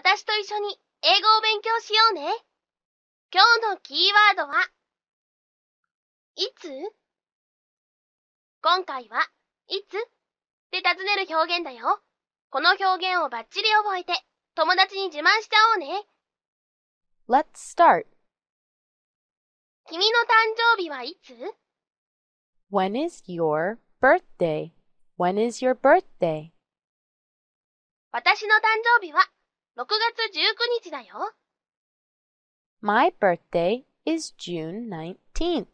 私と一緒に英語を勉強しようね。今日のキーワードは、いつ今回は、いつって尋ねる表現だよ。この表現をバッチリ覚えて、友達に自慢しちゃおうね。Let's start. 君の誕生日はいつ ?When is your birthday?When is your birthday? 私の誕生日は6月19日だよ。My birthday is June 19th.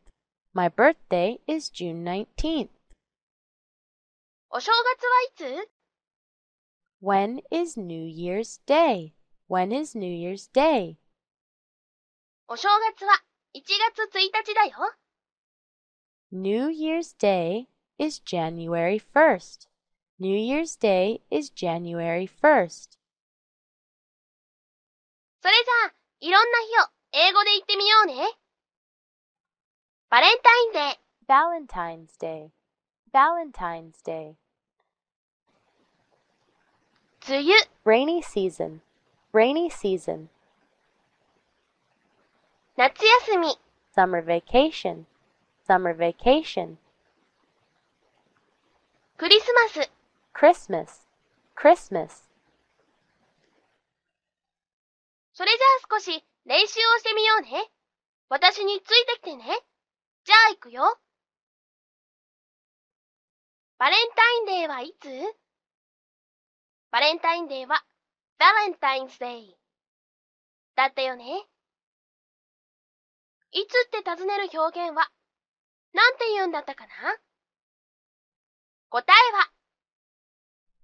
My birthday is June 19th. ?When is New Year's Day? When is New Year's Day? New Year's Day is January 1st. New Year's Day is January 1st. それじゃあ、いろんな日を英語で言ってみようね。バレンタインデー。Valentine's Day. Valentine's Day. 梅雨。Rainy season. Rainy season. 夏休み。Summer vacation. Summer vacation. クリスマス。Christmas. Christmas. それじゃあ少し練習をしてみようね。私についてきてね。じゃあ行くよ。バレンタインデーはいつバレンタインデーはバレンタインズデー。だったよね。いつって尋ねる表現はなんて言うんだったかな答えは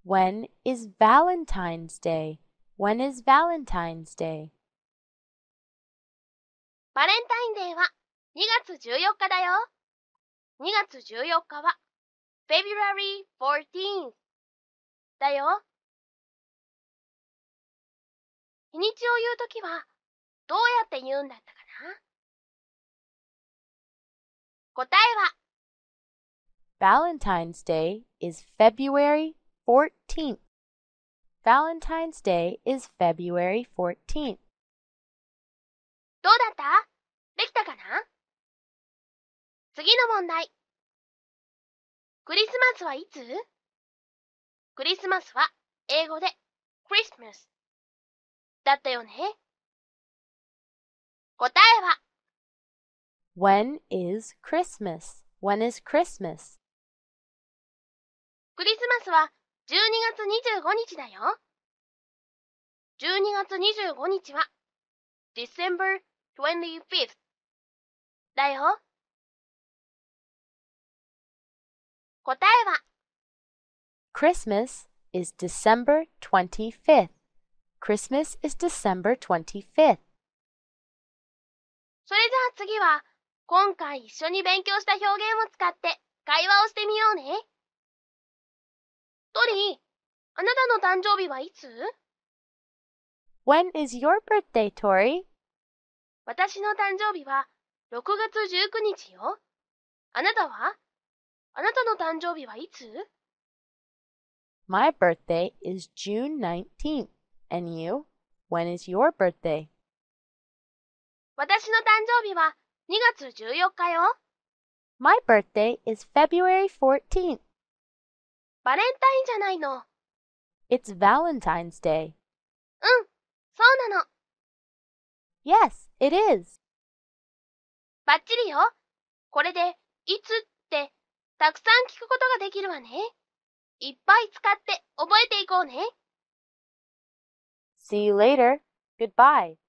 When is Valentine's Day? When is Valentine's Day? バレンタインデーは2月14日だよ。2月14日は February 14th だよ。日にちを言うときはどうやって言うんだったかな答えは Valentine's Day is February 14th. Valentine's Day is February 14th. どうだったできたかな次の問題。クリスマスはいつクリスマスは英語でクリスマスだったよね。答えは When is Christmas? When is Christmas? クリスマスは12月25日だよ。12月25日は December 25th だよ。答えは Christmas is December 25th. Christmas is December 25th. それじゃあ次は今回一緒に勉強した表現を使って会話をしてみようね。ドリー、あなたの誕生日はいつ ?When is your birthday, Tori? 私の誕生日は6月19日よ。あなたはあなたの誕生日はいつ ?My birthday is June 19th. And you? When is your birthday? 私の誕生日は2月14日よ。My birthday is February 14th. バレンタインじゃないの。It's Valentine's Day. うん、そうなの。Yes, it is. バッチリよ。これで、いつってたくさん聞くことができるわね。いっぱい使って覚えていこうね。See you later. Goodbye.